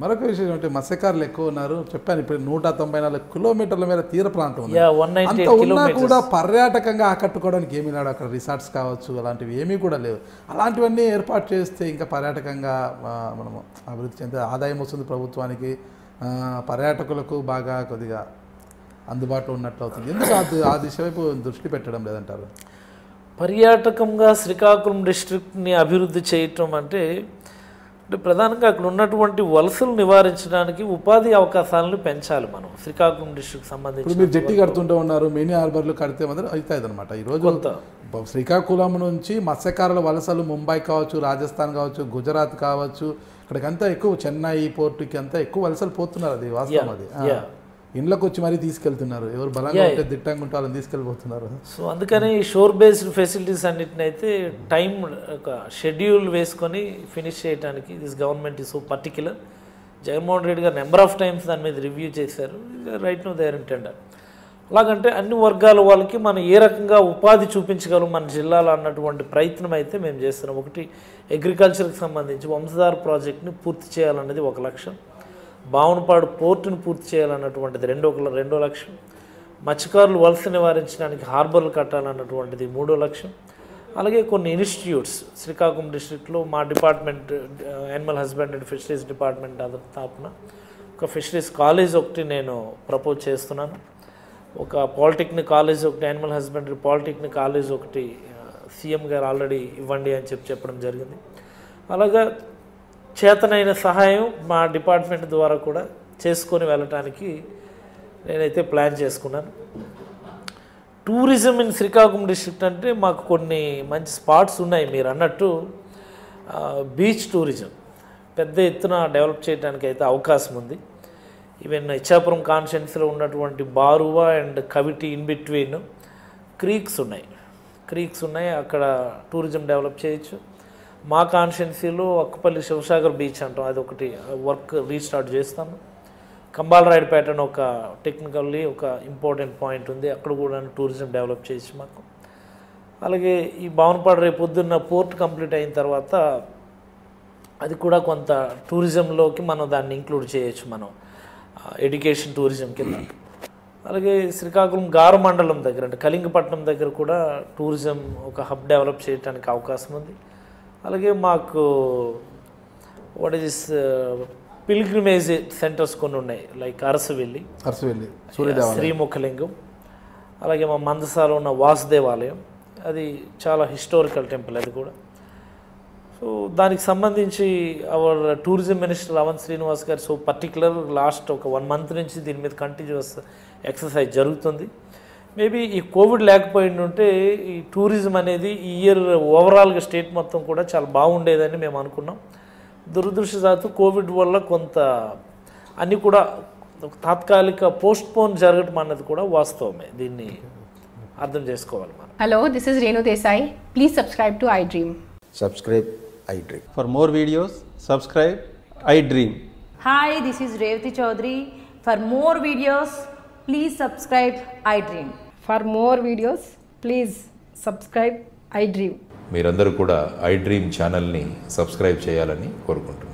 మరొక విషయం అంటే మత్స్యకారులు ఎక్కువ ఉన్నారు చెప్పాను ఇప్పుడు నూట తొంభై నాలుగు కిలోమీటర్ల మీద తీర ప్రాంతం ఉంది అంత ఉన్నా కూడా పర్యాటకంగా ఆకట్టుకోవడానికి ఏమీ లేడు అక్కడ రిసార్ట్స్ కావచ్చు అలాంటివి ఏమీ కూడా లేవు అలాంటివన్నీ ఏర్పాటు చేస్తే ఇంకా పర్యాటకంగా మనము అభివృద్ధి చెందే ఆదాయం వస్తుంది ప్రభుత్వానికి పర్యాటకులకు బాగా కొద్దిగా అందుబాటులో ఉన్నట్లు అవుతుంది ఎందుకు ఆ దిశ వైపు దృష్టి పెట్టడం లేదంటారు పర్యాటకంగా శ్రీకాకుళం డిస్ట్రిక్ట్ని అభివృద్ధి చేయటం అంటే అంటే ప్రధానంగా అక్కడ ఉన్నటువంటి వలసలు నివారించడానికి ఉపాధి అవకాశాలను పెంచాలి మనం శ్రీకాకుళం డిస్ట్రిక్ట్ సంబంధించి మీరు జట్టి కడుతుంటూ ఉన్నారు మినీ హార్బర్లు కడితే మాత్రం అవుతాయి అనమాట ఈరోజు శ్రీకాకుళం నుంచి మత్స్యకారుల వలసలు ముంబై కావచ్చు రాజస్థాన్ కావచ్చు గుజరాత్ కావచ్చు ఇక్కడికంతా ఎక్కువ చెన్నై పోర్టుకి అంతా ఎక్కువ వలసలు పోతున్నారు అది వాస్తవం అది ఇండ్లకు వచ్చి మరీ తీసుకెళ్తున్నారు ఎవరు బలంగా ఉంటే దిట్టంగా ఉంటే వాళ్ళని తీసుకెళ్ళిపోతున్నారు సో అందుకని షోర్ బేస్డ్ ఫెసిలిటీస్ అయితే టైం ఒక షెడ్యూల్ వేసుకొని ఫినిష్ చేయడానికి దిస్ గవర్నమెంట్ ఈ సో పర్టిక్యులర్ జగన్మోహన్ రెడ్డి గారు నెంబర్ ఆఫ్ టైమ్స్ దాని మీద రివ్యూ చేశారు రైట్ నో దేర్ టెండర్ అలాగంటే అన్ని వర్గాల వాళ్ళకి మనం ఏ రకంగా ఉపాధి చూపించగలం మన జిల్లాలో అన్నటువంటి ప్రయత్నం అయితే మేము చేస్తున్నాం ఒకటి అగ్రికల్చర్కి సంబంధించి వంశధార ప్రాజెక్ట్ని పూర్తి చేయాలన్నది ఒక లక్ష్యం బావునపాడు పోర్టును పూర్తి చేయాలన్నటువంటిది రెండో రెండో లక్ష్యం మత్స్యకారులు వలస నివారించడానికి హార్బర్లు కట్టాలన్నటువంటిది మూడో లక్ష్యం అలాగే కొన్ని ఇన్స్టిట్యూట్స్ శ్రీకాకుళం డిస్టిక్లో మా department animal husband and fisheries department తాపున ఒక ఫిషరీస్ కాలేజ్ ఒకటి నేను ప్రపోజ్ చేస్తున్నాను ఒక పాలిటెక్నిక్ కాలేజ్ ఒకటి యానిమల్ హస్బెండరీ పాలిటెక్నిక్ కాలేజ్ ఒకటి సీఎం గారు ఆల్రెడీ ఇవ్వండి అని చెప్పి చెప్పడం జరిగింది అలాగా చేతనైన సహాయం మా డిపార్ట్మెంట్ ద్వారా కూడా చేసుకొని వెళ్ళటానికి నేనైతే ప్లాన్ చేసుకున్నాను టూరిజం ఇన్ శ్రీకాకుళం డిస్ట్రిక్ట్ అంటే మాకు కొన్ని మంచి స్పాట్స్ ఉన్నాయి మీరు అన్నట్టు బీచ్ టూరిజం పెద్ద ఎత్తున డెవలప్ చేయడానికి అయితే అవకాశం ఉంది ఈవెన్ ఇచ్చాపురం కాన్షియన్స్లో ఉన్నటువంటి Baruva and Kaviti in between creeks ఉన్నాయి క్రీక్స్ ఉన్నాయి అక్కడ టూరిజం డెవలప్ చేయొచ్చు మా కాన్స్టిట్యున్సీలో అక్కపల్లి శివసాగర్ బీచ్ అంటాం అది ఒకటి వర్క్ రీస్టార్ట్ చేస్తాము కంబాలరాయుడుపేట ఒక టెక్నికల్లీ ఒక ఇంపార్టెంట్ పాయింట్ ఉంది అక్కడ కూడా టూరిజం డెవలప్ చేసి మాకు అలాగే ఈ భావనపాడు రేపు పొద్దున్న పోర్ట్ కంప్లీట్ అయిన తర్వాత అది కూడా కొంత టూరిజంలోకి మనం దాన్ని ఇంక్లూడ్ చేయొచ్చు మనం ఎడ్యుకేషన్ టూరిజం కింద అలాగే శ్రీకాకుళం గారు మండలం దగ్గర అంటే కళింగపట్నం దగ్గర కూడా టూరిజం ఒక హబ్ డెవలప్ చేయడానికి అవకాశం ఉంది అలాగే మాకు వాట్ ఈస్ పిల్గ్రిమేజ్ సెంటర్స్ కొన్ని ఉన్నాయి లైక్ అరసవెల్లి అరసవెల్లి శ్రీముఖలింగం అలాగే మా మందసాలో ఉన్న వాసుదేవాలయం అది చాలా హిస్టారికల్ టెంపుల్ అది కూడా సో దానికి సంబంధించి అవర్ టూరిజం మినిస్టర్ లవన్ శ్రీనివాస్ గారు సో పర్టికులర్ లాస్ట్ ఒక వన్ మంత్ నుంచి దీని మీద కంటిన్యూస్ ఎక్సర్సైజ్ జరుగుతుంది మేబీ ఈ కోవిడ్ ఉంటే ఈ టూరిజం అనేది ఈ ఇయర్ ఓవరాల్గా స్టేట్ మొత్తం కూడా చాలా బాగుండేదని మేము అనుకున్నాం దురదృష్టజాతు కోవిడ్ వల్ల కొంత అన్నీ కూడా తాత్కాలిక పోస్ట్పోన్ జరగటం అన్నది కూడా వాస్తవమే దీన్ని అర్థం చేసుకోవాలి మనం hello this is Renu Desai please subscribe to iDream subscribe iDream for more videos subscribe iDream hi this is Revathi Chowdary for more videos Please subscribe iDream. For more videos, please subscribe iDream. మీరందరూ కూడా I dream ఛానల్ని subscribe చేయాలని కోరుకుంటున్నాను